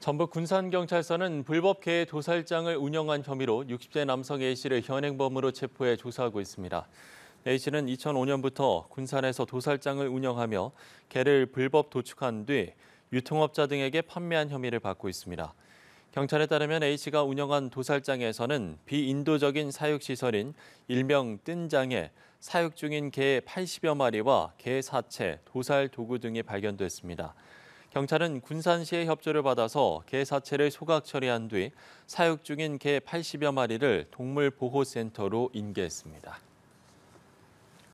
전북 군산경찰서는 불법 개 도살장을 운영한 혐의로 60대 남성 A씨를 현행범으로 체포해 조사하고 있습니다. A씨는 2005년부터 군산에서 도살장을 운영하며 개를 불법 도축한 뒤 유통업자 등에게 판매한 혐의를 받고 있습니다. 경찰에 따르면 A씨가 운영한 도살장에서는 비인도적인 사육시설인 일명 뜬장에 사육 중인 개 80여 마리와 개 사체, 도살 도구 등이 발견됐습니다. 경찰은 군산시의 협조를 받아서 개 사체를 소각 처리한 뒤 사육 중인 개 80여 마리를 동물보호센터로 인계했습니다.